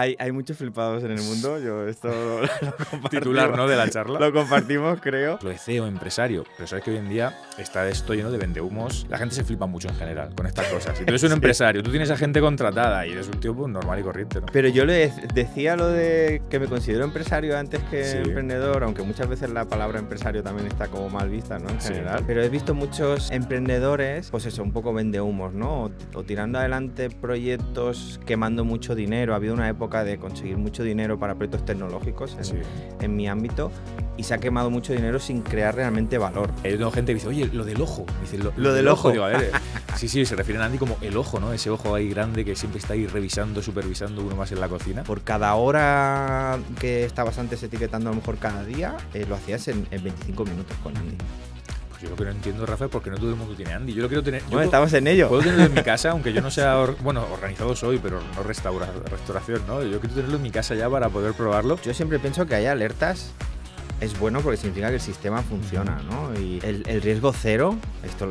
Hay, muchos flipados en el mundo. Yo esto lo, compartimos. Titular, ¿no? De la charla. Lo compartimos, creo. Lo de CEO, empresario. Pero sabes que hoy en día está esto lleno de vendehumos. La gente se flipa mucho en general con estas cosas. Si tú eres un empresario, tú tienes a gente contratada y eres un tipo pues, normal y corriente, ¿no? Pero yo le decía lo de que me considero empresario antes que emprendedor, aunque muchas veces la palabra empresario también está como mal vista, ¿no? En general. Pero he visto muchos emprendedores, pues eso, un poco vendehumos, ¿no? o tirando adelante proyectos quemando mucho dinero. Ha habido una época de conseguir mucho dinero para proyectos tecnológicos en, mi ámbito y se ha quemado mucho dinero sin crear realmente valor. Hay gente que dice, oye, lo del ojo. lo, del ojo. Eh, sí, sí, se refieren a Andy como el ojo, ¿no? Ese ojo ahí grande que siempre está ahí revisando, supervisando uno más en la cocina. Por cada hora que estabas antes etiquetando, a lo mejor cada día, eh, lo hacías en, en 25 minutos con Andy. Pues yo lo que no entiendo, Rafa, es por qué no todo el mundo tiene Andy. Yo lo quiero tener. estamos en ello. Puedo tenerlo en mi casa, aunque yo no sea. bueno, organizado soy, pero no restauración, ¿no? Yo quiero tenerlo en mi casa ya para poder probarlo. Yo siempre pienso que hay alertas es bueno porque significa que el sistema funciona, ¿no? Y el, riesgo cero, esto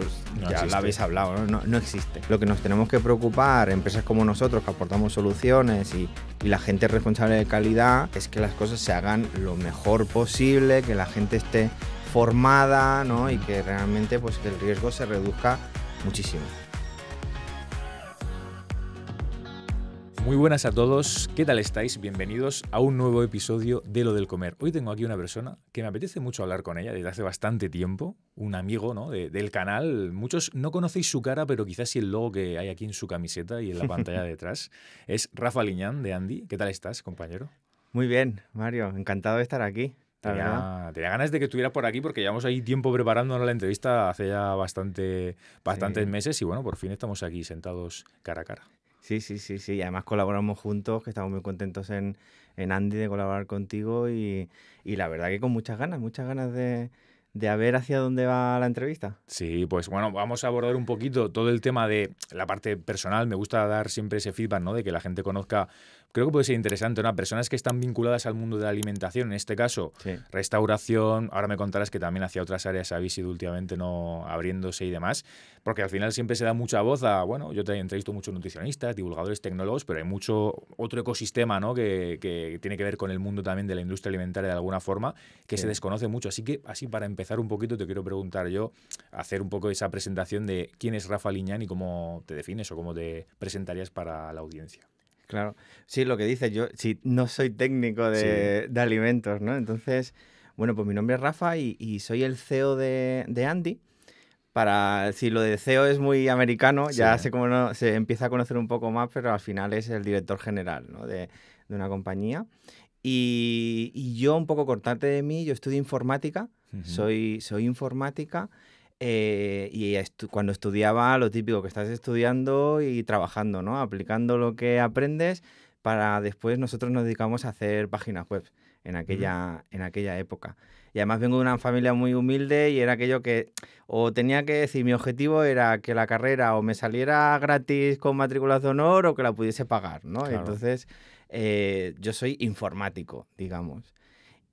ya lo habéis hablado, ¿no? ¿no? No, existe. Lo que nos tenemos que preocupar, empresas como nosotros que aportamos soluciones y, y, la gente responsable de calidad, es que las cosas se hagan lo mejor posible, que la gente esté formada, ¿no? Y que realmente pues el riesgo se reduzca muchísimo. Muy buenas a todos, ¿qué tal estáis? Bienvenidos a un nuevo episodio de Lo del Comer. Hoy tengo aquí una persona que me apetece mucho hablar con ella desde hace bastante tiempo, un amigo ¿no? del canal. Muchos no conocéis su cara, pero quizás sí el logo que hay aquí en su camiseta y en la pantalla detrás. Es Rafa Liñán de Andy. ¿Qué tal estás, compañero? Muy bien, Mario, encantado de estar aquí. Tenía, ganas de que estuviera por aquí porque llevamos ahí tiempo preparándonos la entrevista hace ya bastante, bastantes meses y bueno, por fin estamos aquí sentados cara a cara. Sí, sí, sí, sí. Además colaboramos juntos, que estamos muy contentos en, Andy de colaborar contigo y, la verdad que con muchas ganas, muchas ganas de, de ver hacia dónde va la entrevista. Sí, pues bueno, vamos a abordar un poquito todo el tema de la parte personal. Me gusta dar siempre ese feedback, ¿no? De que la gente conozca creo que puede ser interesante, ¿no? Personas que están vinculadas al mundo de la alimentación, en este caso, restauración, ahora me contarás que también hacia otras áreas habéis ido últimamente no abriéndose y demás, porque al final siempre se da mucha voz a, bueno, yo te entrevisto muchos nutricionistas, divulgadores, tecnólogos, pero hay mucho otro ecosistema, ¿no? Que, tiene que ver con el mundo también de la industria alimentaria de alguna forma, que se desconoce mucho. Así que, así para empezar un poquito, te quiero preguntar yo, hacer un poco esa presentación de quién es Rafa Liñán y cómo te defines o cómo te presentarías para la audiencia. Claro, sí, lo que dices, yo no soy técnico de, de, alimentos, ¿no? Entonces, bueno, pues mi nombre es Rafa y, soy el CEO de, de, Andy. Para, si lo de CEO es muy americano, ya sé cómo se empieza a conocer un poco más, pero al final es el director general de, una compañía. Y, yo, un poco cortante de mí, yo estudio informática, soy informática eh, y cuando estudiaba, lo típico que estás estudiando y trabajando, ¿no? Aplicando lo que aprendes para después nosotros nos dedicamos a hacer páginas web en aquella, en aquella época. Y además vengo de una familia muy humilde y era aquello que o tenía que decir, mi objetivo era que la carrera o me saliera gratis con matrículas de honor o que la pudiese pagar, ¿no? Entonces, eh, yo soy informático, digamos.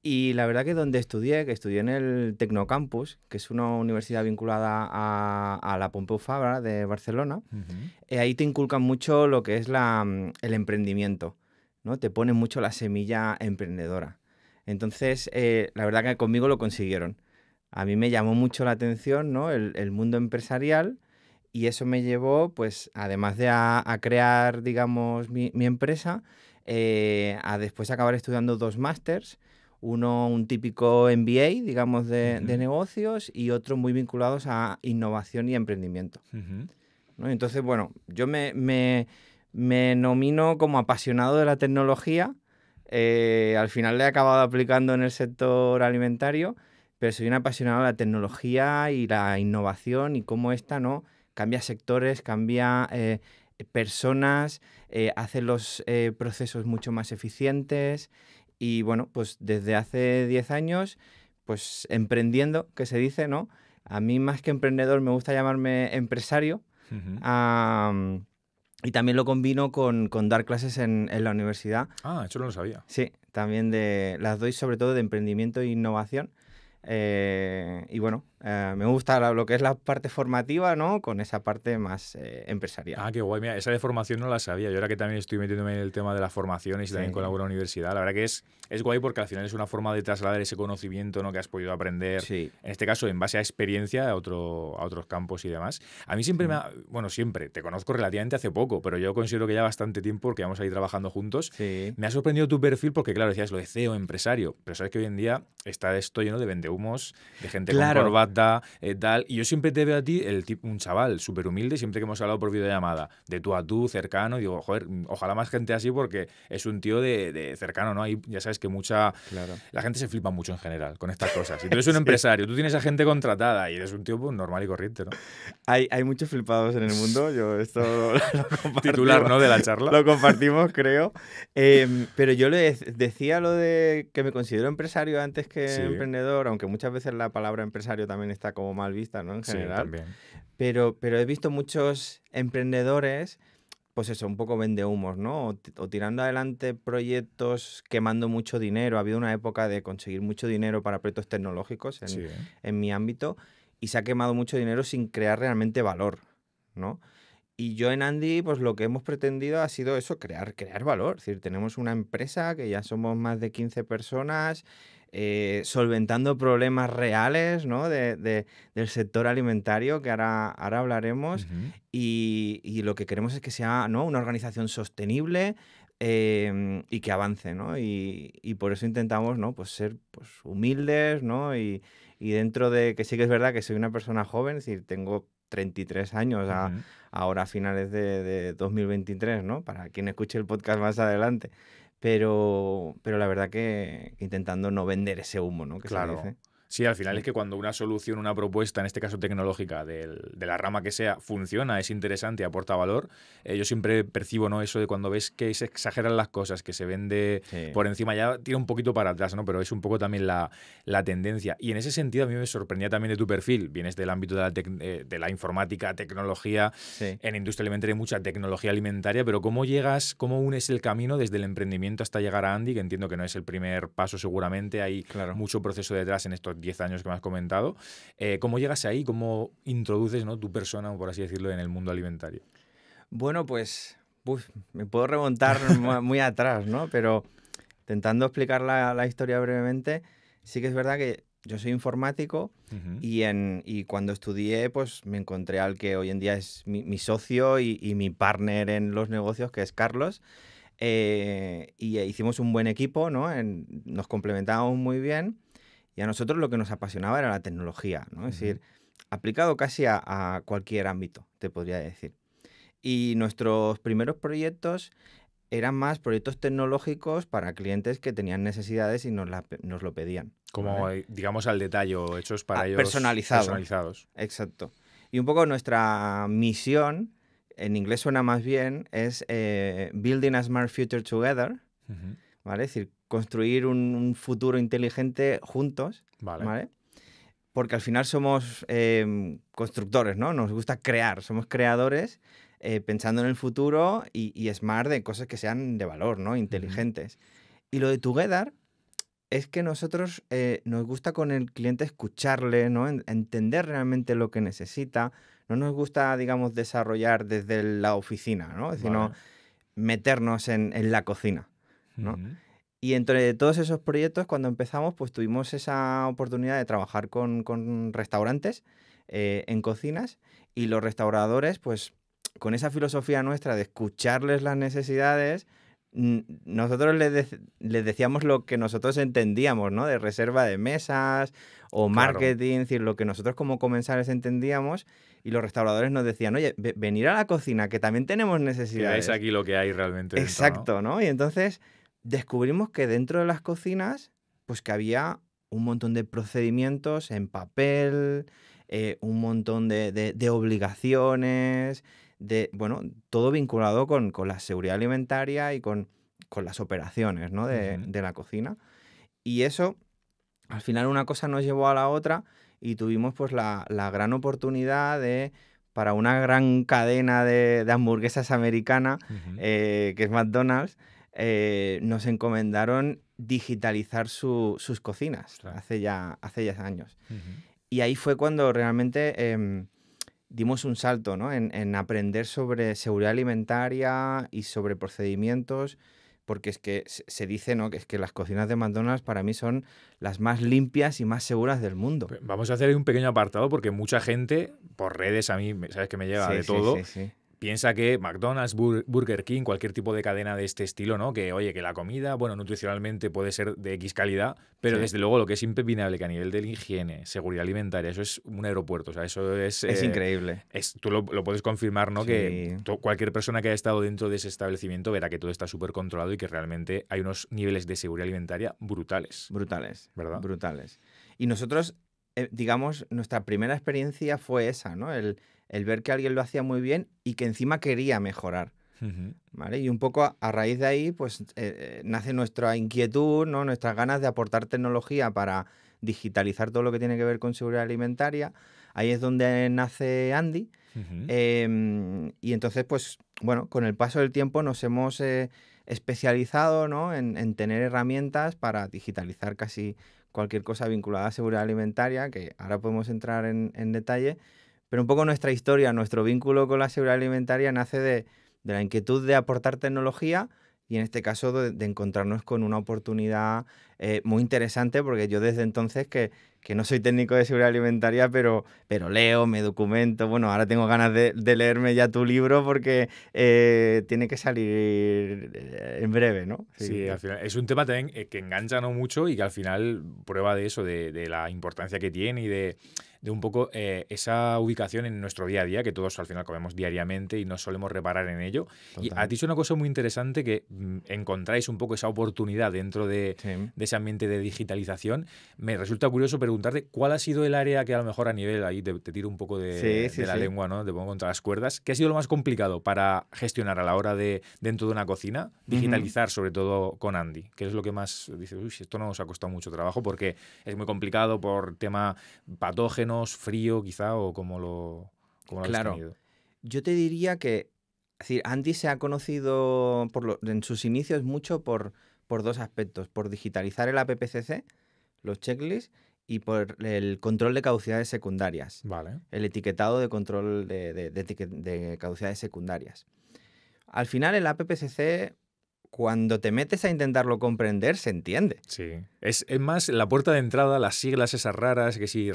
Y la verdad que donde estudié, que estudié en el Tecnocampus, que es una universidad vinculada a, la Pompeu Fabra de Barcelona, eh, ahí te inculcan mucho lo que es mm, el emprendimiento, ¿no? Te ponen mucho la semilla emprendedora. Entonces, eh, la verdad que conmigo lo consiguieron. A mí me llamó mucho la atención ¿no? el, mundo empresarial y eso me llevó, pues, además de a, crear, digamos, mi, empresa, eh, a después acabar estudiando dos másters uno, un típico MBA, digamos, de, de negocios y otro muy vinculados a innovación y emprendimiento. Entonces, bueno, yo me, me, me, nomino como apasionado de la tecnología. Eh, al final le he acabado aplicando en el sector alimentario, pero soy un apasionado de la tecnología y la innovación y cómo esta ¿no? cambia sectores, cambia eh, personas, eh, hace los procesos mucho más eficientes y bueno, pues desde hace 10 años, pues emprendiendo, que se dice, ¿no? A mí más que emprendedor me gusta llamarme empresario. y también lo combino con, dar clases en, la universidad. Ah, eso no lo sabía. Sí, también de, las doy sobre todo de emprendimiento e innovación. Eh, y bueno, eh, me gusta lo que es la parte formativa, ¿no? Con esa parte más eh, empresarial. Ah, qué guay. Mira, esa de formación no la sabía. Yo ahora que también estoy metiéndome en el tema de las formaciones y también con en la universidad, la verdad que es, es guay porque al final es una forma de trasladar ese conocimiento ¿no? que has podido aprender, en este caso en base a experiencia a, otro, a otros campos y demás. A mí siempre me ha, bueno, siempre, te conozco relativamente hace poco, pero yo considero que ya bastante tiempo porque vamos a ir trabajando juntos. Me ha sorprendido tu perfil porque, claro, decías lo de CEO, empresario, pero sabes que hoy en día está esto lleno de vendehumos, de gente con corbata eh, tal. Y yo siempre te veo a ti, el tipo, un chaval súper humilde, siempre que hemos hablado por videollamada, de tú a tú, cercano, digo, joder, ojalá más gente así porque es un tío de, cercano, ¿no? Ahí ya sabes que mucha... La gente se flipa mucho en general con estas cosas. Si tú eres un empresario, tú tienes a gente contratada y eres un tío pues, normal y corriente, ¿no? Hay, hay muchos flipados en el mundo, yo esto lo, Titular, ¿no? De la charla. Lo compartimos, creo. Em, pero yo le decía lo de que me considero empresario antes que emprendedor, aunque muchas veces la palabra empresario también está como mal vista, ¿no? En general. Pero, pero he visto muchos emprendedores, pues eso, un poco vendehumos, ¿no? O, tirando adelante proyectos quemando mucho dinero. Ha habido una época de conseguir mucho dinero para proyectos tecnológicos en, en mi ámbito y se ha quemado mucho dinero sin crear realmente valor, ¿no? Y yo en Andy, pues lo que hemos pretendido ha sido eso, crear, crear valor. Es decir, tenemos una empresa que ya somos más de 15 personas eh, solventando problemas reales ¿no? de, del sector alimentario, que ahora, ahora hablaremos, y, y, lo que queremos es que sea ¿no? una organización sostenible em, y que avance, ¿no? y, y, por eso intentamos ¿no? pues ser pues, humildes, ¿no? Y, y, dentro de que sí que es verdad que soy una persona joven, es decir, tengo 33 años ahora a finales de, 2023, ¿no? para quien escuche el podcast más adelante pero, pero la verdad que intentando no vender ese humo, ¿no? Que claro. Se dice. Sí, al final mm. es que cuando una solución, una propuesta, en este caso tecnológica, de la rama que sea, funciona, es interesante, aporta valor, eh, yo siempre percibo ¿no? eso de cuando ves que se exageran las cosas, que se vende por encima, ya tira un poquito para atrás, ¿no? pero es un poco también la, tendencia. Y en ese sentido a mí me sorprendía también de tu perfil, vienes del ámbito de la, eh, informática, tecnología, en industria alimentaria hay mucha tecnología alimentaria, pero ¿cómo llegas, cómo unes el camino desde el emprendimiento hasta llegar a Andy, que entiendo que no es el primer paso seguramente, hay mucho proceso detrás en estos 10 años que me has comentado. Eh, ¿Cómo llegas ahí? ¿Cómo introduces ¿no? tu persona, por así decirlo, en el mundo alimentario? Bueno, pues me puedo remontar muy atrás, ¿no? Pero intentando explicar la, historia brevemente, sí que es verdad que yo soy informático y, en, cuando estudié, pues me encontré al que hoy en día es mi, socio y, mi partner en los negocios, que es Carlos. Eh, y hicimos un buen equipo, ¿no? nos complementábamos muy bien y a nosotros lo que nos apasionaba era la tecnología, ¿no? Es decir, aplicado casi a, cualquier ámbito, te podría decir. Y nuestros primeros proyectos eran más proyectos tecnológicos para clientes que tenían necesidades y nos, lo pedían. Como, eh, digamos, al detalle, hechos ah, para ellos. Personalizados. Exacto. Y un poco nuestra misión, en inglés suena más bien, es eh, Building a Smart Future Together, ¿vale? Es decir, construir un, futuro inteligente juntos, ¿vale? Porque al final somos em, constructores, ¿no? Nos gusta crear, somos creadores eh, pensando en el futuro y, y, smart de cosas que sean de valor, ¿no? Inteligentes. Y lo de Together es que nosotros eh, nos gusta con el cliente escucharle, ¿no? entender realmente lo que necesita. No nos gusta, digamos, desarrollar desde la oficina, ¿no? Sino meternos en, la cocina, ¿no? Y entre todos esos proyectos, cuando empezamos, pues tuvimos esa oportunidad de trabajar con, con restaurantes eh, en cocinas y los restauradores, pues con esa filosofía nuestra de escucharles las necesidades, nosotros les, les, decíamos lo que nosotros entendíamos, ¿no? De reserva de mesas o marketing, es decir, lo que nosotros como comensales entendíamos y los restauradores nos decían, oye, venir a la cocina, que también tenemos necesidades. es aquí lo que hay realmente. Exacto, ¿no? Y entonces descubrimos que dentro de las cocinas, pues que había un montón de procedimientos en papel, eh, un montón de, obligaciones, de, bueno, todo vinculado con, la seguridad alimentaria y con, las operaciones de, la cocina. Y eso, al final una cosa nos llevó a la otra y tuvimos pues la, gran oportunidad de para una gran cadena de, hamburguesas americana, eh, que es McDonald's, eh, nos encomendaron digitalizar sus cocinas hace, ya, hace ya años. Y ahí fue cuando realmente em, dimos un salto ¿no? en, aprender sobre seguridad alimentaria y sobre procedimientos, porque es que se dice ¿no? que, es que las cocinas de McDonald's para mí son las más limpias y más seguras del mundo. Vamos a hacer un pequeño apartado porque mucha gente, por redes a mí, sabes que me lleva de sí, todo, sí, Piensa que McDonald's, Burger King, cualquier tipo de cadena de este estilo, ¿no? Que oye, que la comida, bueno, nutricionalmente puede ser de X calidad, pero desde luego lo que es impepinable que a nivel de higiene, seguridad alimentaria, eso es un aeropuerto, o sea, eso es... Es eh, increíble. tú lo, puedes confirmar, ¿no? Que cualquier persona que haya estado dentro de ese establecimiento verá que todo está súper controlado y que realmente hay unos niveles de seguridad alimentaria brutales. Brutales. ¿Verdad? Brutales. Y nosotros eh, digamos, nuestra primera experiencia fue esa, ¿no? El, ver que alguien lo hacía muy bien y que encima quería mejorar. ¿Vale? Y un poco a, raíz de ahí, pues eh, nace nuestra inquietud, ¿no? nuestras ganas de aportar tecnología para digitalizar todo lo que tiene que ver con seguridad alimentaria. Ahí es donde nace Andy. Em, y entonces, pues, bueno, con el paso del tiempo nos hemos eh, especializado ¿no? en, en, tener herramientas para digitalizar casi cualquier cosa vinculada a seguridad alimentaria, que ahora podemos entrar en, detalle, pero un poco nuestra historia, nuestro vínculo con la seguridad alimentaria nace de, la inquietud de aportar tecnología y en este caso de, encontrarnos con una oportunidad eh, muy interesante, porque yo desde entonces que, que no soy técnico de seguridad alimentaria, pero, pero leo, me documento. Bueno, ahora tengo ganas de, leerme ya tu libro porque eh, tiene que salir eh, en breve, ¿no? Sí. al final es un tema también eh, que engancha no mucho y que al final prueba de eso, de la importancia que tiene y de de un poco eh, esa ubicación en nuestro día a día, que todos al final comemos diariamente y no solemos reparar en ello. Total. Y has dicho una cosa muy interesante que mm, encontráis un poco esa oportunidad dentro de, ese ambiente de digitalización. Me resulta curioso preguntarte cuál ha sido el área que a lo mejor a nivel, ahí te, tiro un poco de, la lengua, ¿no? Te pongo contra las cuerdas. ¿Qué ha sido lo más complicado para gestionar a la hora de, dentro de una cocina, digitalizar sobre todo con Andy? ¿Qué es lo que más dices, uy, esto no nos ha costado mucho trabajo porque es muy complicado por tema patógeno frío quizá o como lo, como claro. Yo te diría que, es decir, Andy se ha conocido en sus inicios mucho por, por dos aspectos, por digitalizar el APPCC, los checklists, y por el control de caducidades secundarias. Vale. El etiquetado de control de, de caducidades secundarias. Al final el APPCC cuando te metes a intentarlo comprender, se entiende. Sí. Es, más, la puerta de entrada, las siglas esas raras, que si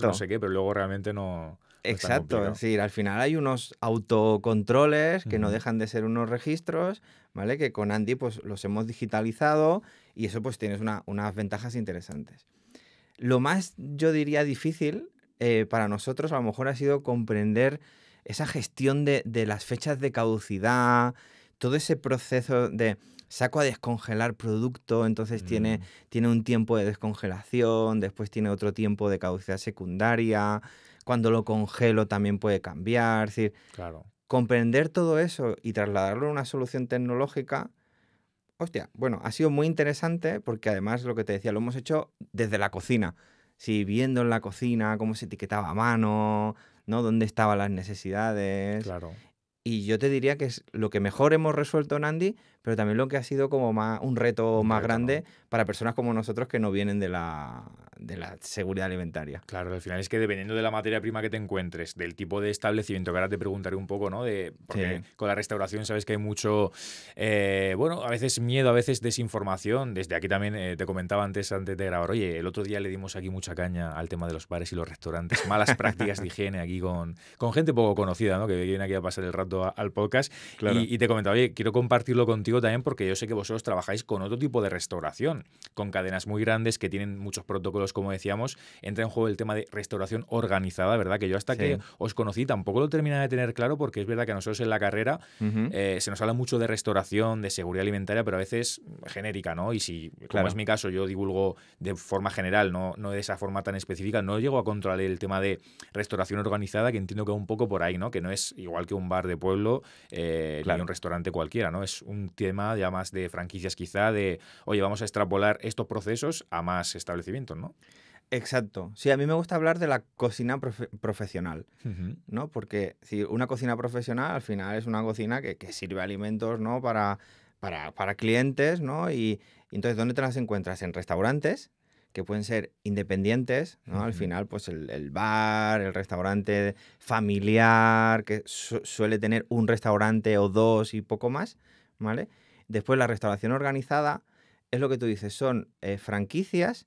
no sé qué, pero luego realmente no. Exacto, es decir, al final hay unos autocontroles que no dejan de ser unos registros, ¿vale? Que con Andy pues los hemos digitalizado y eso pues tienes unas ventajas interesantes. Lo más, yo diría, difícil eh, para nosotros a lo mejor ha sido comprender esa gestión de, de las fechas de caducidad, todo ese proceso de saco a descongelar producto, entonces tiene, mm. tiene un tiempo de descongelación, después tiene otro tiempo de caducidad secundaria, cuando lo congelo también puede cambiar, decir, claro. comprender todo eso y trasladarlo a una solución tecnológica, hostia, bueno, ha sido muy interesante porque además lo que te decía, lo hemos hecho desde la cocina. Si viendo en la cocina cómo se etiquetaba a mano, ¿no? Dónde estaban las necesidades. Claro. Y yo te diría que es lo que mejor hemos resuelto, Nandi, pero también lo que ha sido como más, un reto más grande para personas como nosotros que no vienen de la, de la seguridad alimentaria. Claro, al final es que dependiendo de la materia prima que te encuentres, del tipo de establecimiento, que ahora te preguntaré un poco, ¿no? De, porque con la restauración sabes que hay mucho, eh, bueno, a veces miedo, a veces desinformación. Desde aquí también eh, te comentaba antes, antes de grabar, oye, el otro día le dimos aquí mucha caña al tema de los bares y los restaurantes, malas prácticas de higiene aquí con, con gente poco conocida, ¿no? Que viene aquí a pasar el rato al podcast. Y, y te comentaba, oye, quiero compartirlo contigo también porque yo sé que vosotros trabajáis con otro tipo de restauración, con cadenas muy grandes que tienen muchos protocolos, como decíamos. Entra en juego el tema de restauración organizada, ¿verdad? Que yo hasta que os conocí tampoco lo terminaba de tener claro porque es verdad que a nosotros en la carrera eh, se nos habla mucho de restauración, de seguridad alimentaria, pero a veces genérica, ¿no? Y si, como es mi caso, yo divulgo de forma general, no, no de esa forma tan específica, no llego a controlar el tema de restauración organizada, que entiendo que va un poco por ahí, ¿no? Que no es igual que un bar de pueblo eh, ni un restaurante cualquiera, ¿no? Es un tema ya de franquicias quizá, de, oye, vamos a extrapolar estos procesos a más establecimientos, ¿no? Exacto. Sí, a mí me gusta hablar de la cocina profesional, ¿no? Porque una cocina profesional al final es una cocina que, sirve alimentos, ¿no? Para, para, para clientes, ¿no? Y, entonces, ¿dónde te las encuentras? En restaurantes, que pueden ser independientes, ¿no? Al final, pues el, bar, el restaurante familiar, que suele tener un restaurante o dos y poco más. ¿vale? Después la restauración organizada es lo que tú dices, son eh, franquicias,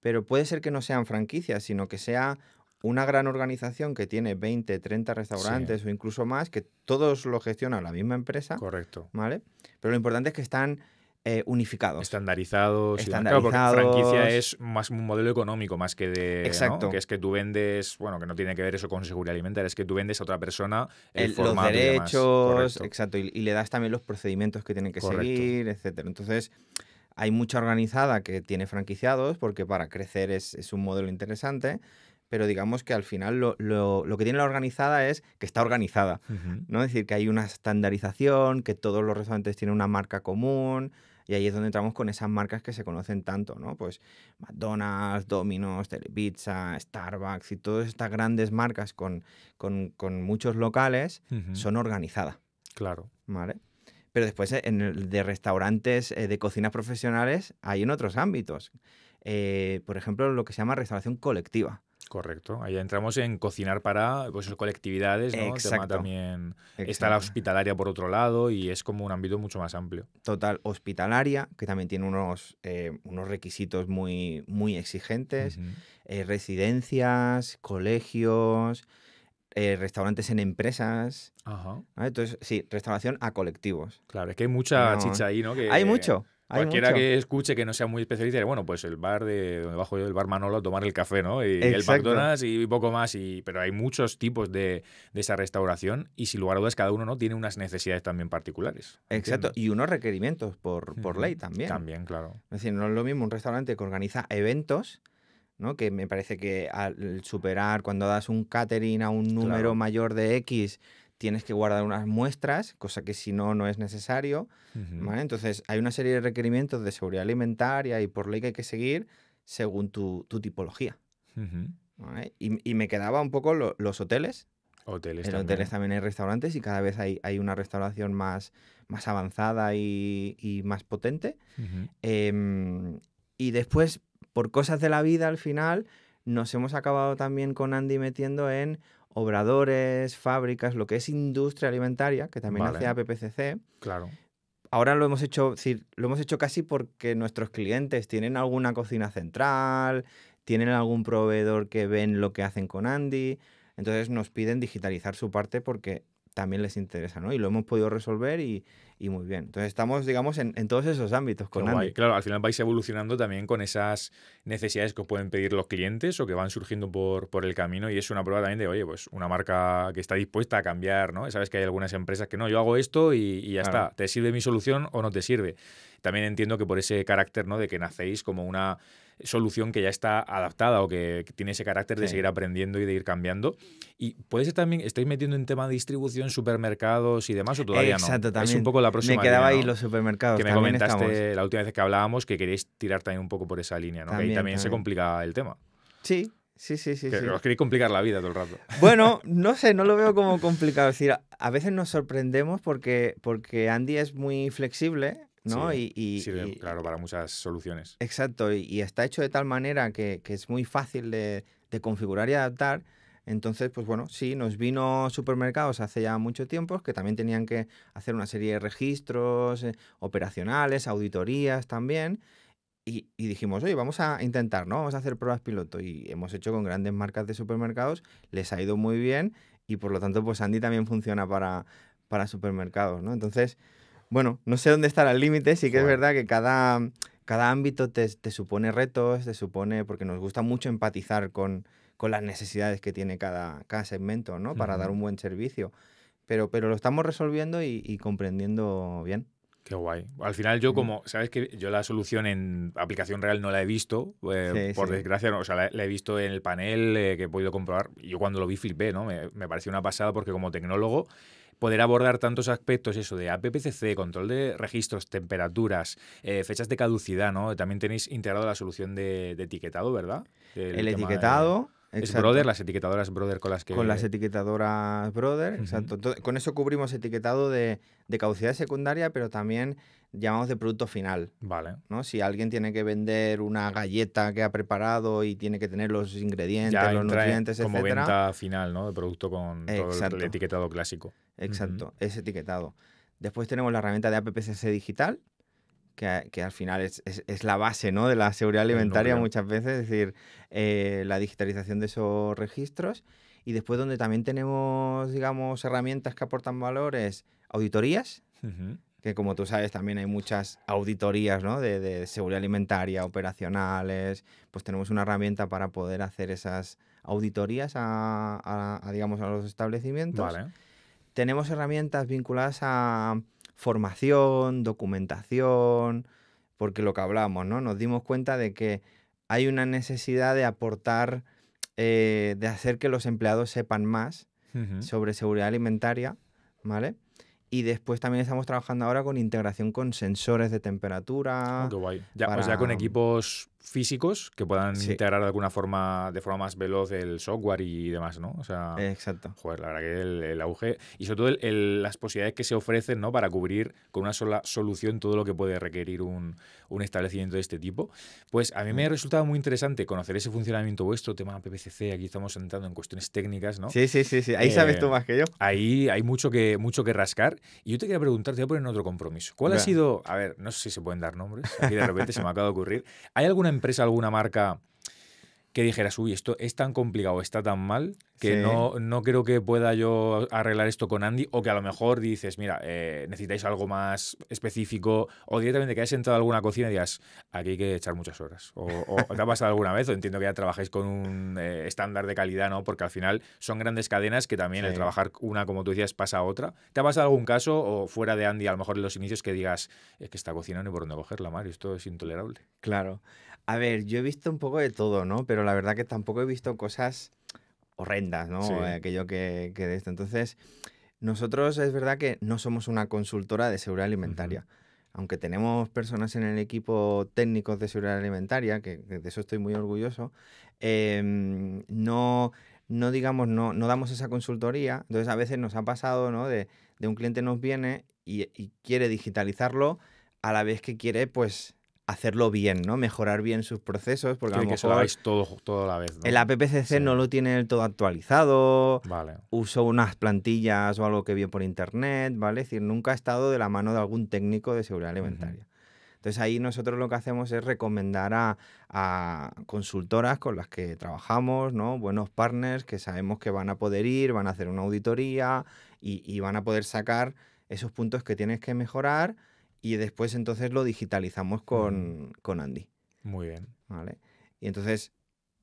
pero puede ser que no sean franquicias, sino que sea una gran organización que tiene 20, 30 restaurantes o incluso más, que todos lo gestiona la misma empresa. Correcto. ¿Vale? Pero lo importante es que están eh, unificados. Estandarizados. Estandarizados. Claro, porque franquicia es más un modelo económico más que de... Exacto. Que es que tú vendes, bueno, que no tiene que ver eso con seguridad alimentaria, es que tú vendes a otra persona el, Los derechos, exacto, y, le das también los procedimientos que tienen que seguir, etcétera. Entonces, hay mucha organizada que tiene franquiciados porque para crecer es, un modelo interesante, pero digamos que al final lo, que tiene la organizada es que está organizada, ¿no? Es decir, que hay una estandarización, que todos los restaurantes tienen una marca común, y ahí es donde entramos con esas marcas que se conocen tanto, ¿no? Pues McDonald's, Domino's, Telepizza, Starbucks y todas estas grandes marcas con, muchos locales son organizadas. Claro. Pero después eh, en el de restaurantes eh, de cocinas profesionales hay en otros ámbitos. Eh, por ejemplo, lo que se llama restauración colectiva correcto. Ahí entramos en cocinar para pues, colectividades, ¿no? Exacto. también está la hospitalaria por otro lado y es como un ámbito mucho más amplio. Total, hospitalaria, que también tiene unos, eh, unos requisitos muy, muy exigentes, eh, residencias, colegios, eh, restaurantes en empresas. Ajá. Entonces, sí, restauración a colectivos. Claro, es que hay mucha chicha ahí, ¿no? hay mucho. Cualquiera que escuche que no sea muy especialista, bueno, pues el bar de donde bajo yo, el bar Manolo, tomar el café, ¿no? Y el McDonald's y poco más. Y, pero hay muchos tipos de, de, esa restauración y sin lugar a dudas cada uno no tiene unas necesidades también particulares. Exacto, y unos requerimientos por, por ley también. También, claro. Es decir, no es lo mismo un restaurante que organiza eventos. ¿no? que me parece que al superar cuando das un catering a un número mayor de X tienes que guardar unas muestras, cosa que si no, no es necesario. Entonces, hay una serie de requerimientos de seguridad alimentaria y por ley que hay que seguir según tu, tipología. y, me quedaba un poco los hoteles. Hoteles en hoteles también hay restaurantes y cada vez hay, una restauración más, avanzada y, más potente. Em, y después, por cosas de la vida, al final, nos hemos acabado también con Andy metiendo en, obradores, fábricas, lo que es industria alimentaria, que también hace APPCC. Claro. Ahora lo hemos hecho, decir, lo hemos hecho casi porque nuestros clientes tienen alguna cocina central, tienen algún proveedor que ven lo que hacen con Andy, entonces nos piden digitalizar su parte porque también les interesa, ¿no? Y lo hemos podido resolver y, muy bien. Entonces estamos, digamos, en, todos esos ámbitos con Andy. Claro, al final vais evolucionando también con esas necesidades que os pueden pedir los clientes o que van surgiendo por, por el camino y es una prueba también de, oye, pues una marca que está dispuesta a cambiar, ¿no? Sabes que hay algunas empresas que no, yo hago esto y, ya está, te sirve mi solución o no te sirve. También entiendo que por ese carácter, ¿no? De que nacéis como una solución que ya está adaptada o que, tiene ese carácter de seguir aprendiendo y de ir cambiando. Y puede ser también, estáis metiendo en tema de distribución, supermercados y demás, o todavía Exacto, no. También. Es un poco la me quedaba ahí los supermercados. Que me comentaste la última vez que hablábamos que queréis tirar también un poco por esa línea, ¿no? También, que ahí también, se complica el tema. Sí, sí, sí, sí. os queréis complicar la vida todo el rato. Bueno, no sé, no lo veo como complicado. Es decir, a veces nos sorprendemos porque, porque Andy es muy flexible. ¿no? y, sirve, claro, para muchas soluciones. Exacto, y, está hecho de tal manera que, que es muy fácil de, de configurar y adaptar entonces, pues bueno, sí, nos vino supermercados hace ya mucho tiempo que también tenían que hacer una serie de registros eh, operacionales, auditorías también. Y, dijimos, oye, vamos a intentar, ¿no? Vamos a hacer pruebas piloto. Y hemos hecho con grandes marcas de supermercados, les ha ido muy bien y por lo tanto, pues Andy también funciona para, para supermercados, ¿no? Entonces, bueno, no sé dónde estará el límite, sí que es verdad que cada, cada ámbito te supone retos, te supone, porque nos gusta mucho empatizar con, con las necesidades que tiene cada, cada segmento, ¿no? Para dar un buen servicio. Pero, pero lo estamos resolviendo y, comprendiendo bien. Qué guay. Al final yo como, ¿sabes que Yo la solución en aplicación real no la he visto, eh, por desgracia, no, o sea, la, he visto en el panel eh, que he podido comprobar. Yo cuando lo vi flipé, ¿no? Me, pareció una pasada porque como tecnólogo poder abordar tantos aspectos, eso de APPCC, control de registros, temperaturas, eh, fechas de caducidad, ¿no? También tenéis integrado la solución de, etiquetado, ¿verdad? El, etiquetado... Es Brother, las etiquetadoras Brother con las que... Con las etiquetadoras Brother, exacto. con eso cubrimos etiquetado de, de caducidad secundaria, pero también llamamos de producto final. Vale. ¿no? Si alguien tiene que vender una galleta que ha preparado y tiene que tener los ingredientes, los nutrientes, como venta final, ¿no? De producto con todo el etiquetado clásico. Exacto, es etiquetado. Después tenemos la herramienta de AppCC Digital, que, al final es, es, la base ¿no? de la seguridad alimentaria muchas veces, es decir, eh, la digitalización de esos registros. Y después donde también tenemos, digamos, herramientas que aportan valor es auditorías, que como tú sabes también hay muchas auditorías ¿no? de, de, seguridad alimentaria, operacionales, pues tenemos una herramienta para poder hacer esas auditorías a, digamos, a los establecimientos. Tenemos herramientas vinculadas a formación, documentación, porque lo que hablamos, ¿no? Nos dimos cuenta de que hay una necesidad de aportar, eh, de hacer que los empleados sepan más sobre seguridad alimentaria, ¿vale? Y después también estamos trabajando ahora con integración con sensores de temperatura. Ya, O sea, con equipos físicos que puedan integrar de alguna forma, de forma más veloz el software y demás, ¿no? O sea, Exacto. Joder, la verdad que el, auge y sobre todo las posibilidades que se ofrecen, ¿no? Para cubrir con una sola solución todo lo que puede requerir un, establecimiento de este tipo. Pues a mí me ha resultado muy interesante conocer ese funcionamiento vuestro, tema PPCC, aquí estamos entrando en cuestiones técnicas, ¿no? Sí, sí, sí, sí. ahí eh, sabes tú más que yo. Ahí hay mucho que, mucho que rascar. Y yo te quería preguntar, te voy a poner en otro compromiso. ¿Cuál ha sido, a ver, no sé si se pueden dar nombres, aquí de repente se me acaba de ocurrir, ¿hay alguna empresa, alguna marca que dijeras, uy, esto es tan complicado, está tan mal, que no, no creo que pueda yo arreglar esto con Andy, o que a lo mejor dices, mira, eh, necesitáis algo más específico, o directamente que hayas entrado a alguna cocina y digas, aquí hay que echar muchas horas. O, te ha pasado alguna vez, o entiendo que ya trabajáis con un eh, estándar de calidad, ¿no? Porque al final son grandes cadenas que también el trabajar una, como tú decías, pasa a otra. ¿Te ha pasado algún caso, o fuera de Andy, a lo mejor en los inicios, que digas, es que esta cocina hay por dónde cogerla, Mario, esto es intolerable? Claro. A ver, yo he visto un poco de todo, ¿no? Pero la verdad que tampoco he visto cosas horrendas, ¿no? Aquello que, que, esto. Entonces, nosotros es verdad que no somos una consultora de seguridad alimentaria. Aunque tenemos personas en el equipo técnicos de seguridad alimentaria, que, de eso estoy muy orgulloso, em, no, no digamos, no, no damos esa consultoría. Entonces, a veces nos ha pasado, ¿no? De, un cliente nos viene y quiere digitalizarlo a la vez que quiere, pues, hacerlo bien, ¿no? Mejorar bien sus procesos, porque a lo mejor todo, todo a la vez. ¿no? El AppCC no lo tiene todo actualizado, vale. uso unas plantillas o algo que vio por internet, ¿vale? Es decir, nunca ha estado de la mano de algún técnico de seguridad alimentaria. Entonces ahí nosotros lo que hacemos es recomendar a, consultoras con las que trabajamos, ¿no? buenos partners que sabemos que van a poder ir, van a hacer una auditoría y, y van a poder sacar esos puntos que tienes que mejorar y después entonces lo digitalizamos mm. con, Andy. Muy bien. ¿Vale? Y entonces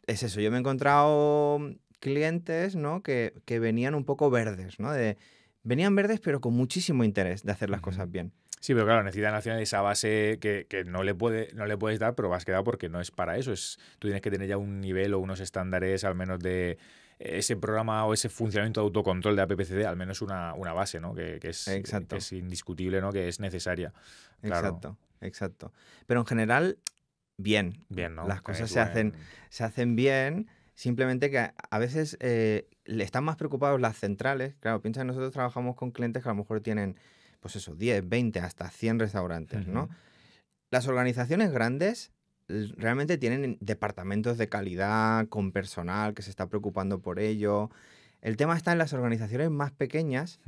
es eso, yo me he encontrado mm, clientes ¿no? que, venían un poco verdes, ¿no? De, venían verdes pero con muchísimo interés de hacer las cosas bien. Sí, pero claro, necesitan Nacional esa base que, no, le no le puedes dar, pero vas quedado porque no es para eso. Es, tú tienes que tener ya un nivel o unos estándares al menos de, ese programa o ese funcionamiento de autocontrol de APPCD, al menos una, una base, ¿no? Que, es, es indiscutible, ¿no? Que es necesaria. Exacto, exacto. Pero en general, bien. Bien, Las eh, cosas se hacen, se hacen bien. Simplemente que a veces eh, le están más preocupados las centrales. Claro, piensa que nosotros trabajamos con clientes que a lo mejor tienen, pues eso, 10, 20, hasta 100 restaurantes, ¿no? Las organizaciones grandes realmente tienen departamentos de calidad con personal que se está preocupando por ello. El tema está en las organizaciones más pequeñas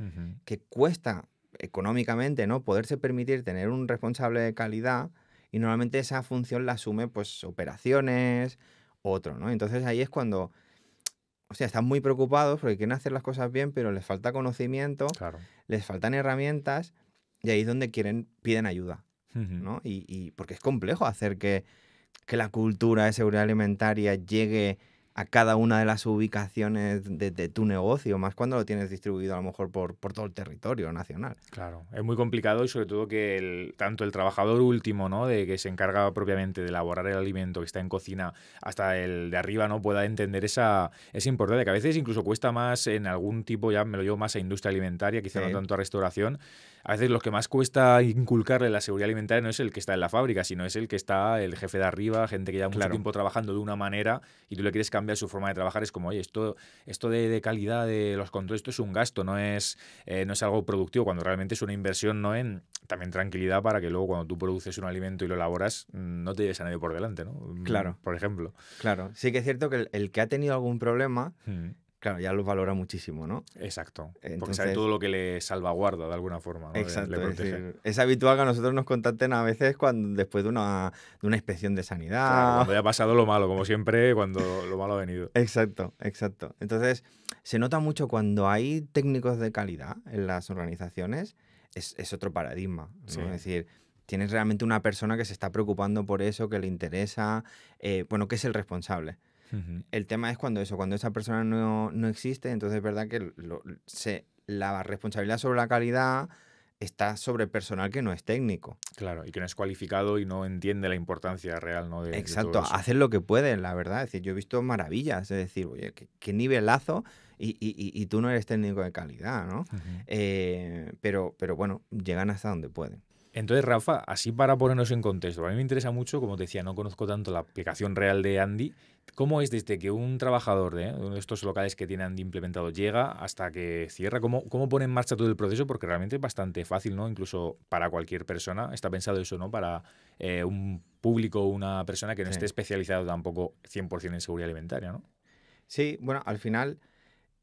que cuesta económicamente no poderse permitir tener un responsable de calidad y normalmente esa función la asume pues operaciones otro no entonces ahí es cuando o sea están muy preocupados porque quieren hacer las cosas bien pero les falta conocimiento les faltan herramientas y ahí es donde quieren piden ayuda no y, y porque es complejo hacer que que la cultura de seguridad alimentaria llegue a cada una de las ubicaciones de, tu negocio, más cuando lo tienes distribuido a lo mejor por, todo el territorio nacional. Claro, es muy complicado y sobre todo que tanto el trabajador último, ¿no? de que se encarga propiamente de elaborar el alimento que está en cocina, hasta el de arriba no pueda entender esa es importante, que a veces incluso cuesta más en algún tipo, ya me lo llevo más a industria alimentaria, quizá no tanto a restauración, a veces lo que más cuesta inculcarle la seguridad alimentaria no es el que está en la fábrica, sino es el que está el jefe de arriba, gente que lleva mucho tiempo trabajando de una manera y tú le quieres cambiar su forma de trabajar. Es como, oye, esto, esto de, calidad de los controles, esto es un gasto, no es, eh, no algo productivo, cuando realmente es una inversión no en también tranquilidad para que luego cuando tú produces un alimento y lo elaboras, no te lleves a nadie por delante, ¿no? Mm, claro. Por ejemplo. Claro. Sí que es cierto que el, que ha tenido algún problema. Mm claro, ya los valora muchísimo, ¿no? Exacto. porque sabe todo lo que le salvaguarda de alguna forma. ¿no? Exacto. Es, habitual que a nosotros nos contacten a veces cuando después de una, de una inspección de sanidad. cuando ha pasado lo malo, como siempre, cuando lo malo ha venido. Exacto, exacto. Entonces, se nota mucho cuando hay técnicos de calidad en las organizaciones, es, otro paradigma. Es decir, tienes realmente una persona que se está preocupando por eso, que le interesa, eh, bueno, que es el responsable. El tema es cuando eso, cuando esa persona no, existe, entonces es verdad que se, la responsabilidad sobre la calidad está sobre personal que no es técnico. Claro, y que no es cualificado y no entiende la importancia real, ¿no? De, Exacto, hacen lo que pueden, la verdad. Es decir, yo he visto maravillas, es decir, oye, qué, nivelazo y, tú no eres técnico de calidad, ¿no? Eh, pero, pero bueno, llegan hasta donde pueden. Entonces, Rafa, así para ponernos en contexto, a mí me interesa mucho, como te decía, no conozco tanto la aplicación real de Andy, ¿Cómo es desde que un trabajador de eh, estos locales que tienen implementado llega hasta que cierra? ¿Cómo, ¿Cómo pone en marcha todo el proceso? Porque realmente es bastante fácil, ¿no? Incluso para cualquier persona. Está pensado eso, ¿no? Para eh, un público o una persona que no esté especializado tampoco 100% en seguridad alimentaria, ¿no? Sí, bueno, al final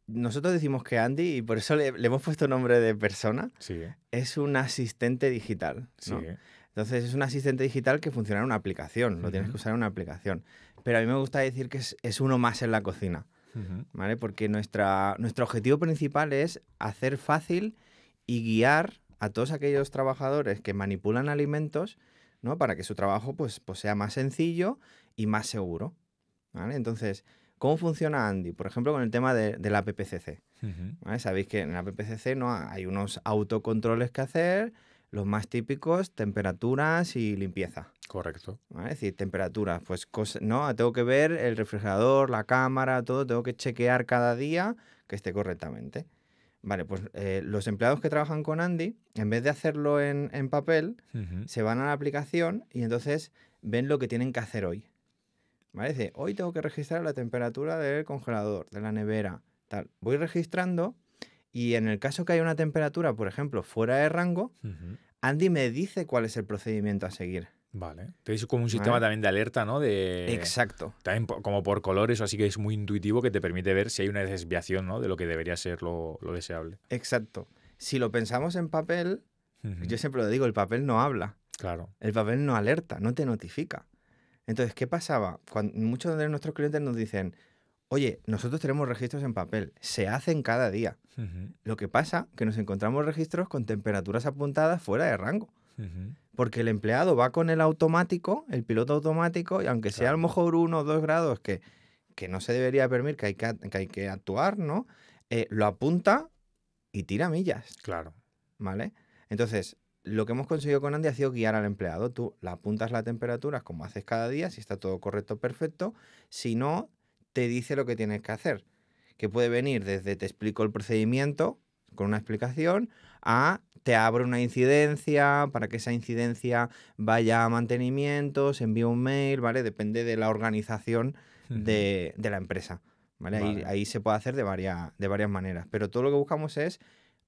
nosotros decimos que Andy, y por eso le, hemos puesto nombre de persona, es un asistente digital. Entonces es un asistente digital que funciona en una aplicación, lo tienes que usar en una aplicación pero a mí me gusta decir que es, uno más en la cocina, ¿vale? Porque nuestro objetivo principal es hacer fácil y guiar a todos aquellos trabajadores que manipulan alimentos, ¿no? Para que su trabajo pues, pues sea más sencillo y más seguro, ¿vale? Entonces, ¿cómo funciona Andy? Por ejemplo, con el tema de, de la PPCC, Sabéis que en la PPCC ¿no? hay unos autocontroles que hacer, los más típicos, temperaturas y limpieza. Correcto. Es decir, temperaturas, pues cosa, no, tengo que ver el refrigerador, la cámara, todo, tengo que chequear cada día que esté correctamente. Vale, pues eh, los empleados que trabajan con Andy, en vez de hacerlo en, papel, se van a la aplicación y entonces ven lo que tienen que hacer hoy. ¿Vale? Dice, hoy tengo que registrar la temperatura del congelador, de la nevera, tal. Voy registrando y en el caso que haya una temperatura, por ejemplo, fuera de rango, Andy me dice cuál es el procedimiento a seguir. Vale. Entonces es como un sistema también de alerta, ¿no? De, Exacto. También como por colores, o así que es muy intuitivo que te permite ver si hay una desviación, ¿no? De lo que debería ser lo, deseable. Exacto. Si lo pensamos en papel, yo siempre lo digo, el papel no habla. Claro. El papel no alerta, no te notifica. Entonces, ¿qué pasaba? Cuando muchos de nuestros clientes nos dicen, Oye, nosotros tenemos registros en papel, se hacen cada día. Lo que pasa es que nos encontramos registros con temperaturas apuntadas fuera de rango. Porque el empleado va con el automático, el piloto automático, y aunque sea a lo mejor uno o dos grados que, que no se debería permitir, que hay que, actuar, ¿no? Eh, lo apunta y tira millas. Claro. ¿Vale? Entonces, lo que hemos conseguido con Andy ha sido guiar al empleado. Tú le apuntas la temperatura como haces cada día, si está todo correcto, perfecto. Si no, te dice lo que tienes que hacer, que puede venir desde te explico el procedimiento con una explicación a te abro una incidencia para que esa incidencia vaya a mantenimiento, se envíe un mail, ¿vale? Depende de la organización de, la empresa. ¿vale? Ahí, se puede hacer de de varias maneras. Pero todo lo que buscamos es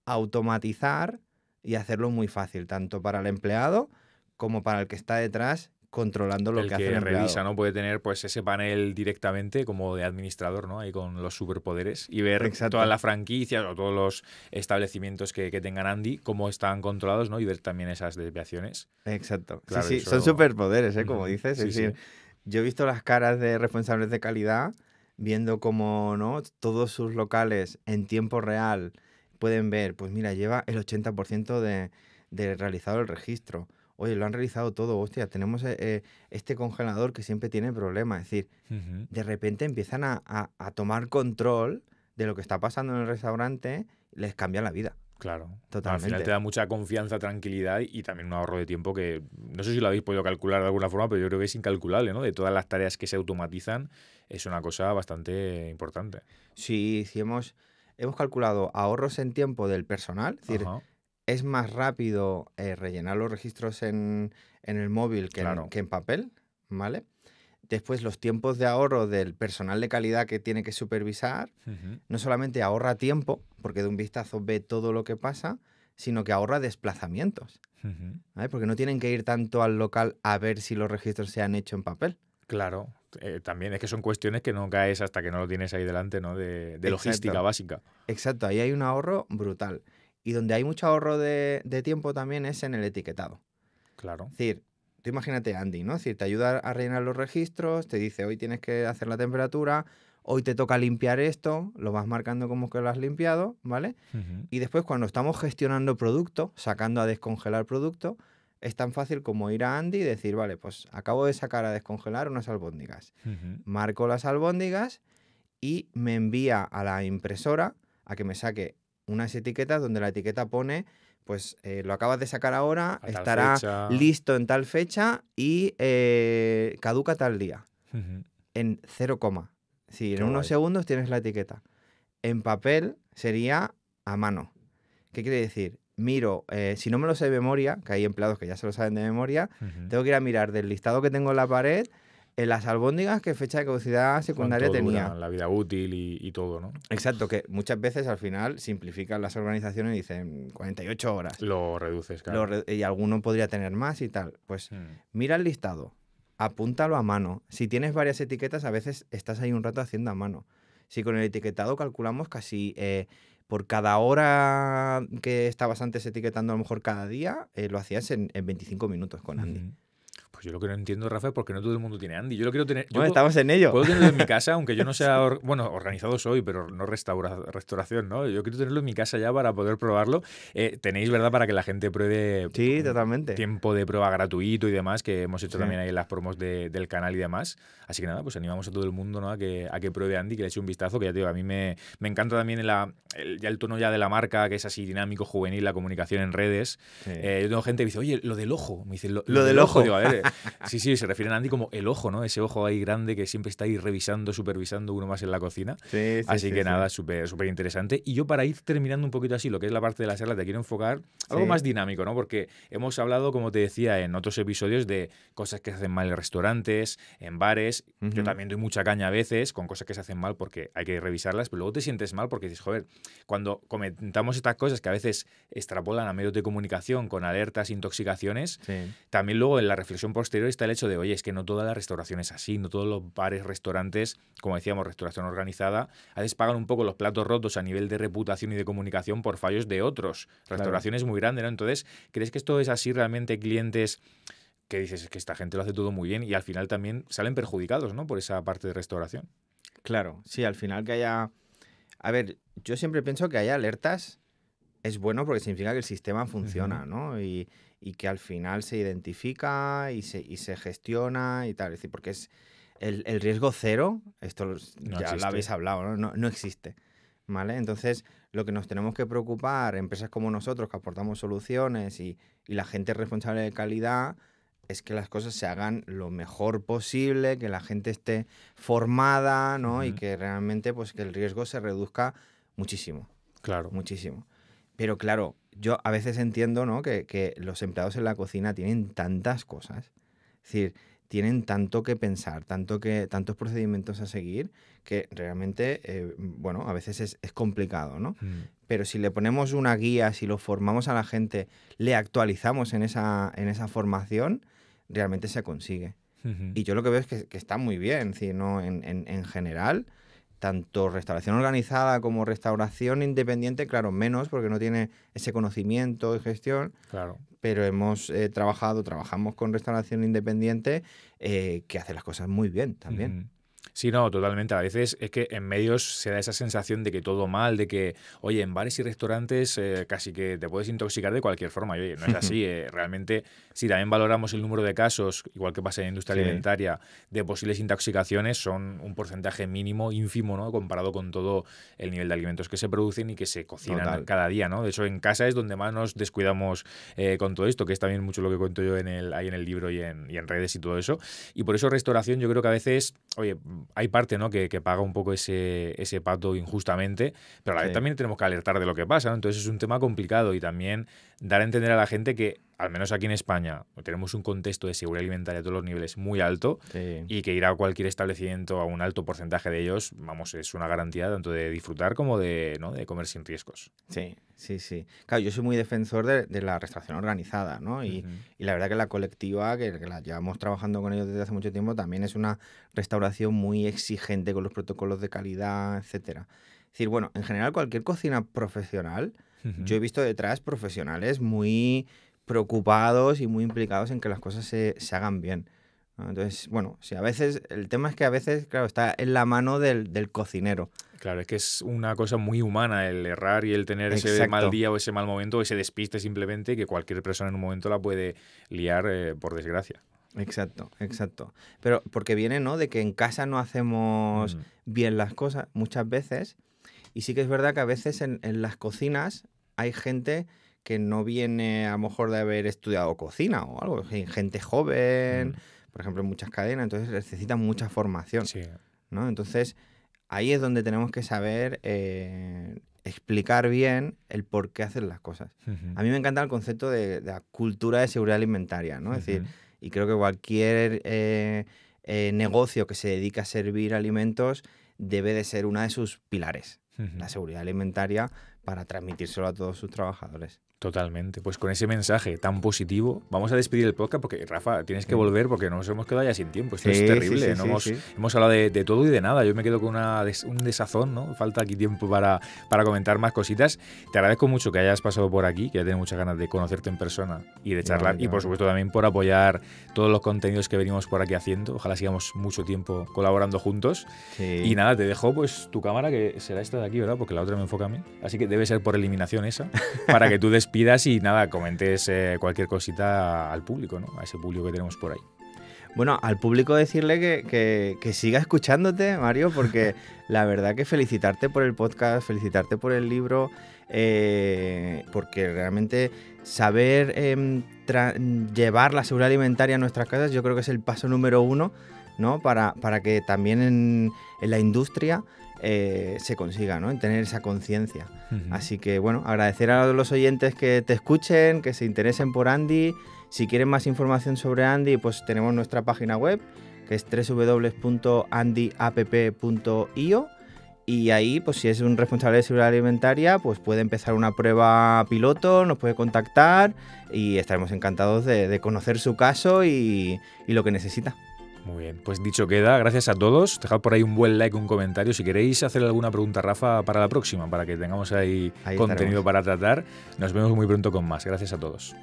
automatizar y hacerlo muy fácil, tanto para el empleado como para el que está detrás controlando lo que, hace el empleado. ¿no? Puede tener pues ese panel directamente como de administrador, ¿no? Ahí con los superpoderes y ver todas las franquicias o todos los establecimientos que, tengan Andy, cómo están controlados, ¿no? Y ver también esas desviaciones. Exacto. sí, sí. son superpoderes, ¿eh? Como dices. es decir, yo he visto las caras de responsables de calidad viendo cómo, ¿no? Todos sus locales en tiempo real pueden ver, pues mira, lleva el 80% de, de realizado el registro oye, lo han realizado todo, hostia, tenemos eh, eh, este congelador que siempre tiene problemas. Es decir, de repente empiezan a, tomar control de lo que está pasando en el restaurante, les cambia la vida. Claro, totalmente. Al final te da mucha confianza, tranquilidad y también un ahorro de tiempo que no sé si lo habéis podido calcular de alguna forma, pero yo creo que es incalculable, ¿no? De todas las tareas que se automatizan, es una cosa bastante importante. Sí, hicimos, hemos, calculado ahorros en tiempo del personal, es decir, es más rápido eh, rellenar los registros en, el móvil que, en, papel, ¿vale? Después los tiempos de ahorro del personal de calidad que tiene que supervisar, no solamente ahorra tiempo, porque de un vistazo ve todo lo que pasa, sino que ahorra desplazamientos, ¿vale? Porque no tienen que ir tanto al local a ver si los registros se han hecho en papel. Claro, eh, también es que son cuestiones que no caes hasta que no lo tienes ahí delante, ¿no? de logística básica. Exacto, ahí hay un ahorro brutal. Y donde hay mucho ahorro de, tiempo también es en el etiquetado. Claro. Es decir, tú imagínate Andy, ¿no? Es decir, te ayuda a rellenar los registros, te dice hoy tienes que hacer la temperatura, hoy te toca limpiar esto, lo vas marcando como que lo has limpiado, ¿vale? Y después cuando estamos gestionando producto, sacando a descongelar producto, es tan fácil como ir a Andy y decir, vale, pues acabo de sacar a descongelar unas albóndigas. Marco las albóndigas y me envía a la impresora a que me saque unas etiquetas donde la etiqueta pone, pues eh, lo acabas de sacar ahora, estará listo en tal fecha y eh, caduca tal día. En cero coma. Sí, en unos segundos tienes la etiqueta. En papel sería a mano. ¿Qué quiere decir? Miro, eh, si no me lo sé de memoria, que hay empleados que ya se lo saben de memoria, tengo que ir a mirar del listado que tengo en la pared en las albóndigas qué fecha de caducidad secundaria tenía. la vida útil y, todo, ¿no? Exacto, que muchas veces al final simplifican las organizaciones y dicen 48 horas. Lo reduces, claro. y alguno podría tener más y tal. Pues hmm. mira el listado, apúntalo a mano. Si tienes varias etiquetas, a veces estás ahí un rato haciendo a mano. Si con el etiquetado calculamos casi... Eh, por cada hora que estabas antes etiquetando, a lo mejor cada día, eh, lo hacías en, 25 minutos con Andy yo lo que no entiendo, Rafa, es porque no todo el mundo tiene Andy. Yo lo quiero tener. no en ello. Puedo tenerlo en mi casa, aunque yo no sea. bueno, organizado soy, pero no restauración, ¿no? Yo quiero tenerlo en mi casa ya para poder probarlo. Eh, tenéis, ¿verdad?, para que la gente pruebe. Sí, mm, totalmente. Tiempo de prueba gratuito y demás, que hemos hecho también ahí en las promos del canal y demás. Así que nada, pues animamos a todo el mundo ¿no? a, que, a que pruebe Andy, que le eche un vistazo, que ya te digo, a mí me, me encanta también el, ya el tono ya de la marca, que es así dinámico, juvenil, la comunicación en redes. Eh, yo tengo gente que dice, oye, lo del ojo. Me dice, lo, del, ojo. ojo. Digo, a ver, eh, Sí, sí, se refieren a Andy como el ojo, ¿no? Ese ojo ahí grande que siempre está ahí revisando, supervisando uno más en la cocina. Sí, así que nada, súper súper interesante. Y yo para ir terminando un poquito así lo que es la parte de la charla, te quiero enfocar algo más dinámico, ¿no? Porque hemos hablado, como te decía, en otros episodios de cosas que se hacen mal en restaurantes, en bares. Yo también doy mucha caña a veces con cosas que se hacen mal porque hay que revisarlas, pero luego te sientes mal porque dices, joder, cuando comentamos estas cosas que a veces extrapolan a medios de comunicación con alertas, intoxicaciones, también luego en la reflexión por posterior está el hecho de, oye, es que no toda la restauración es así, no todos los bares, restaurantes, como decíamos, restauración organizada, a veces pagan un poco los platos rotos a nivel de reputación y de comunicación por fallos de otros. Restauración es muy grande, ¿no? Entonces, ¿crees que esto es así realmente clientes que dices es que esta gente lo hace todo muy bien y al final también salen perjudicados, ¿no? Por esa parte de restauración. Claro, sí, al final que haya... A ver, yo siempre pienso que hay alertas es bueno porque significa que el sistema funciona, ¿no? Y, y que al final se identifica y se, y se gestiona y tal. Es decir, porque es el, el riesgo cero, esto ya lo habéis hablado, ¿no? ¿no? existe. ¿Vale? Entonces, lo que nos tenemos que preocupar, empresas como nosotros que aportamos soluciones y, y la gente responsable de calidad, es que las cosas se hagan lo mejor posible, que la gente esté formada, ¿no? Y que realmente, pues, que el riesgo se reduzca muchísimo. Claro. Muchísimo. Pero claro, yo a veces entiendo que, los empleados en la cocina tienen tantas cosas. Es decir, tienen tanto que pensar, tanto que, tantos procedimientos a seguir, que realmente, eh, bueno, a veces es, complicado, ¿no? Mm. Pero si le ponemos una guía, si lo formamos a la gente, le actualizamos en esa, formación, realmente se consigue. Y yo lo que veo es que, está muy bien, ¿no? en general, tanto restauración organizada como restauración independiente, claro, menos porque no tiene ese conocimiento de gestión. Claro. Pero hemos eh, trabajado, trabajamos con restauración independiente eh, que hace las cosas muy bien también. Sí, no, totalmente. A veces es que en medios se da esa sensación de que todo mal, de que, oye, en bares y restaurantes eh, casi que te puedes intoxicar de cualquier forma. Y, oye, no es así. Eh, realmente, si también valoramos el número de casos, igual que pasa en la industria alimentaria, de posibles intoxicaciones, son un porcentaje mínimo, ínfimo, ¿no? Comparado con todo el nivel de alimentos que se producen y que se cocinan cada día, ¿no? De hecho, en casa es donde más nos descuidamos eh, con todo esto, que es también mucho lo que cuento yo en el, ahí en el libro y en, y en redes y todo eso. Y por eso restauración yo creo que a veces oye, hay parte ¿no? que, que paga un poco ese, ese pato injustamente, pero a la vez también tenemos que alertar de lo que pasa. ¿no? Entonces es un tema complicado y también dar a entender a la gente que, al menos aquí en España, tenemos un contexto de seguridad alimentaria a todos los niveles muy alto y que ir a cualquier establecimiento a un alto porcentaje de ellos, vamos, es una garantía tanto de disfrutar como de, ¿no? de comer sin riesgos. Sí, sí, sí. Claro, yo soy muy defensor de, la restauración organizada, ¿no? Y, la verdad que la colectiva, que, la llevamos trabajando con ellos desde hace mucho tiempo, también es una restauración muy exigente con los protocolos de calidad, etcétera. Es decir, bueno, en general cualquier cocina profesional, yo he visto detrás profesionales muy preocupados y muy implicados en que las cosas se hagan bien. Entonces, bueno, si a veces, el tema es que a veces, claro, está en la mano del, cocinero. Claro, es que es una cosa muy humana el errar y el tener ese mal día o ese mal momento o ese despiste simplemente que cualquier persona en un momento la puede liar eh, por desgracia. Exacto, exacto. Pero porque viene, ¿no? De que en casa no hacemos mm. bien las cosas muchas veces. Y sí que es verdad que a veces en, las cocinas hay gente que no viene a lo mejor de haber estudiado cocina o algo. Gente joven, mm por ejemplo, en muchas cadenas, entonces necesitan mucha formación. ¿no? Entonces, ahí es donde tenemos que saber eh, explicar bien el por qué hacer las cosas. A mí me encanta el concepto de, la cultura de seguridad alimentaria, ¿no? Es decir, y creo que cualquier eh, eh, negocio que se dedica a servir alimentos debe de ser una de sus pilares, la seguridad alimentaria, para transmitírselo a todos sus trabajadores. Totalmente. Pues con ese mensaje tan positivo, vamos a despedir el podcast porque, Rafa, tienes que mm. volver porque nos hemos quedado ya sin tiempo. Esto es terrible. hemos, hemos, hablado de, todo y de nada. Yo me quedo con una un desazón, ¿no? Falta aquí tiempo para, para comentar más cositas. Te agradezco mucho que hayas pasado por aquí, que ya tengo muchas ganas de conocerte en persona y de charlar. y por supuesto también por apoyar todos los contenidos que venimos por aquí haciendo. Ojalá sigamos mucho tiempo colaborando juntos. Y nada, te dejo pues tu cámara, que será esta de aquí, ¿verdad? Porque la otra me enfoca a mí. Así que debe ser por eliminación esa, para que tú des pidas y nada, comentes eh, cualquier cosita al público, ¿no? A ese público que tenemos por ahí. Bueno, al público decirle que, siga escuchándote, Mario, porque la verdad que felicitarte por el podcast, felicitarte por el libro, eh, porque realmente saber em, llevar la seguridad alimentaria a nuestras casas yo creo que es el paso número uno, ¿no? Para, que también en la industria eh, se consiga, ¿no? En tener esa conciencia. Así que, bueno, agradecer a los oyentes que te escuchen, que se interesen por Andy. Si quieren más información sobre Andy, pues tenemos nuestra página web, que es www.andyapp.io. Y ahí, pues si es un responsable de seguridad alimentaria, pues puede empezar una prueba piloto, nos puede contactar y estaremos encantados de, conocer su caso y lo que necesita. Muy bien, pues dicho queda, gracias a todos. Dejad por ahí un buen like, un comentario. Si queréis hacer alguna pregunta, Rafa, para la próxima, para que tengamos ahí, contenido para tratar. Nos vemos muy pronto con más. Gracias a todos.